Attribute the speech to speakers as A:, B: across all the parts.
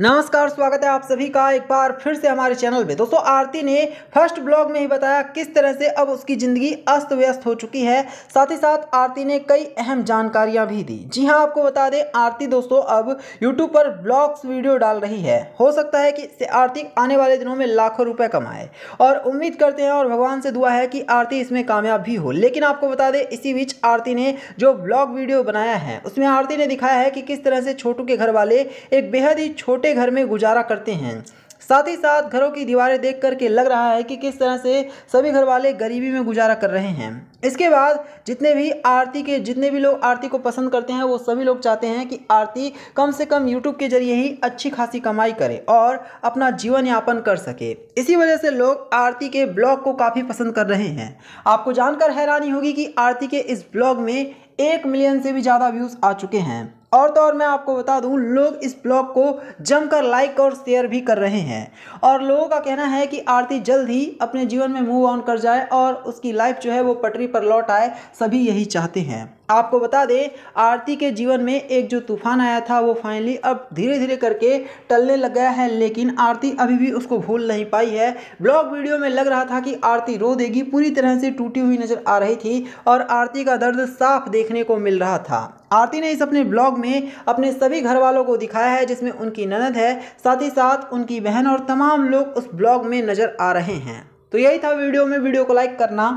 A: नमस्कार स्वागत है आप सभी का एक बार फिर से हमारे चैनल में दोस्तों आरती ने फर्स्ट ब्लॉग में ही बताया किस तरह से अब उसकी ज़िंदगी अस्त व्यस्त हो चुकी है साथ ही साथ आरती ने कई अहम जानकारियां भी दी जी हां आपको बता दें आरती दोस्तों अब यूट्यूब पर ब्लॉग्स वीडियो डाल रही है हो सकता है कि इससे आरती आने वाले दिनों में लाखों रुपये कमाए और उम्मीद करते हैं और भगवान से दुआ है कि आरती इसमें कामयाब भी हो लेकिन आपको बता दें इसी बीच आरती ने जो ब्लॉग वीडियो बनाया है उसमें आरती ने दिखाया है कि किस तरह से छोटू के घर वाले एक बेहद ही छोटे छोटे घर में गुजारा करते हैं साथ ही साथ घरों की दीवारें देख करके लग रहा है कि किस तरह से सभी घर वाले गरीबी में गुजारा कर रहे हैं इसके बाद जितने भी आरती के जितने भी लोग आरती को पसंद करते हैं वो सभी लोग चाहते हैं कि आरती कम से कम यूट्यूब के जरिए ही अच्छी खासी कमाई करे और अपना जीवन यापन कर सके इसी वजह से लोग आरती के ब्लॉग को काफ़ी पसंद कर रहे हैं आपको जानकर हैरानी होगी कि आरती के इस ब्लॉग में एक मिलियन से भी ज़्यादा व्यूज़ आ चुके हैं और तो और मैं आपको बता दूं लोग इस ब्लॉग को जमकर लाइक और शेयर भी कर रहे हैं और लोगों का कहना है कि आरती जल्द ही अपने जीवन में मूव ऑन कर जाए और उसकी लाइफ जो है वो पटरी पर लौट आए सभी यही चाहते हैं आपको बता दें आरती के जीवन में एक जो तूफान आया था वो फाइनली अब धीरे धीरे करके टलने लग गया है लेकिन आरती अभी भी उसको भूल नहीं पाई है ब्लॉग वीडियो में लग रहा था कि आरती रो देगी पूरी तरह से टूटी हुई नज़र आ रही थी और आरती का दर्द साफ देखने को मिल रहा था आरती ने इस अपने ब्लॉग में अपने सभी घर वालों को दिखाया है जिसमें उनकी ननद है साथ ही साथ उनकी बहन और तमाम लोग उस ब्लॉग में नज़र आ रहे हैं तो यही था वीडियो में वीडियो को लाइक करना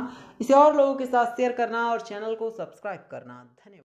A: इसे और लोगों के साथ शेयर करना और चैनल को सब्सक्राइब करना धन्यवाद